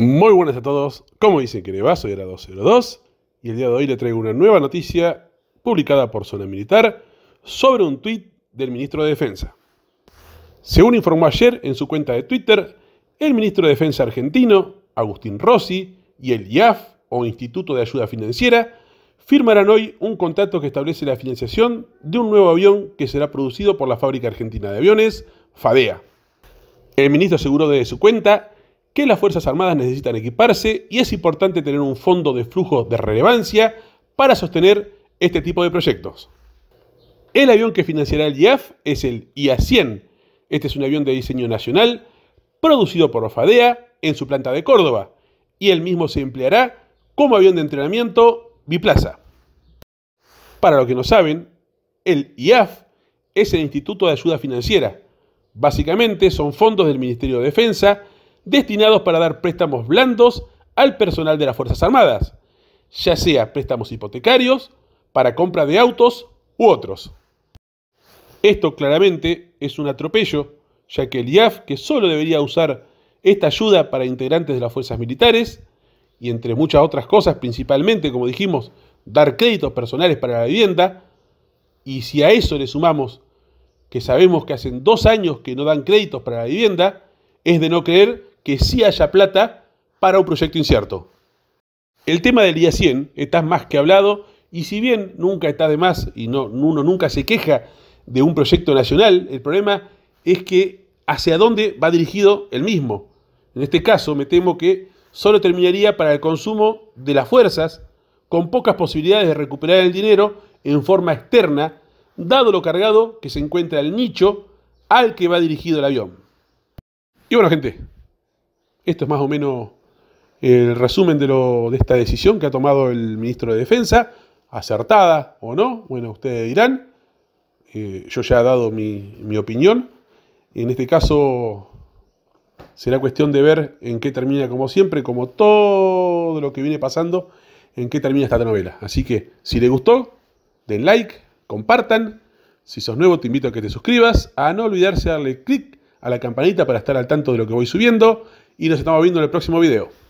Muy buenas a todos, como dicen que le va, soy Era202 y el día de hoy le traigo una nueva noticia publicada por Zona Militar sobre un tuit del ministro de Defensa. Según informó ayer en su cuenta de Twitter, el ministro de Defensa argentino, Agustín Rossi, y el IAF, o Instituto de Ayuda Financiera, firmarán hoy un contrato que establece la financiación de un nuevo avión que será producido por la fábrica argentina de aviones, FADEA. El ministro aseguró desde su cuenta que las Fuerzas Armadas necesitan equiparse y es importante tener un fondo de flujo de relevancia para sostener este tipo de proyectos. El avión que financiará el IAF es el IA-100. Este es un avión de diseño nacional producido por FADEA en su planta de Córdoba y el mismo se empleará como avión de entrenamiento Biplaza. Para los que no saben, el IAF es el Instituto de Ayuda Financiera. Básicamente son fondos del Ministerio de Defensa destinados para dar préstamos blandos al personal de las Fuerzas Armadas, ya sea préstamos hipotecarios, para compra de autos u otros. Esto claramente es un atropello, ya que el IAF, que solo debería usar esta ayuda para integrantes de las fuerzas militares, y entre muchas otras cosas, principalmente, como dijimos, dar créditos personales para la vivienda, y si a eso le sumamos que sabemos que hacen dos años que no dan créditos para la vivienda, es de no creer que sí haya plata para un proyecto incierto. El tema del día 100 está más que hablado y si bien nunca está de más y no, uno nunca se queja de un proyecto nacional, el problema es que hacia dónde va dirigido el mismo. En este caso me temo que solo terminaría para el consumo de las fuerzas, con pocas posibilidades de recuperar el dinero en forma externa, dado lo cargado que se encuentra el nicho al que va dirigido el avión. Y bueno, gente, esto es más o menos el resumen de, esta decisión que ha tomado el ministro de Defensa, acertada o no, bueno, ustedes dirán. Eh, yo ya he dado mi opinión. En este caso, Será cuestión de ver en qué termina, como siempre, como todo lo que viene pasando, en qué termina esta novela. Así que, si les gustó, den like, compartan. Si sos nuevo, te invito a que te suscribas, a no olvidarse de darle clic a la campanita para estar al tanto de lo que voy subiendo. Y nos estamos viendo en el próximo video.